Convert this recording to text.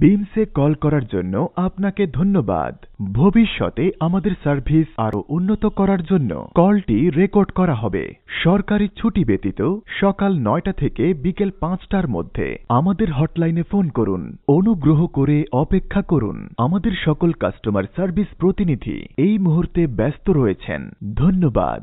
বিমসে call করার জন্য আপনাকে ধন্যবাদ ভবিষ্যতে আমাদের সার্ভিস আরও উন্নত করার জন্য কলটি রেকর্ড করা হবে সরকারি ছুটি ব্যতীত সকাল নয়টা থেকে বিকেল পাঁচটার মধ্যে আমাদের হটলাইনে ফোন করুন অনুগ্রহ করে অপেক্ষা করুন আমাদের সকল কাস্টমার সার্ভিস প্রতিনিধি এই মুহূর্তে ব্যস্ত রয়েছেন ধন্যবাদ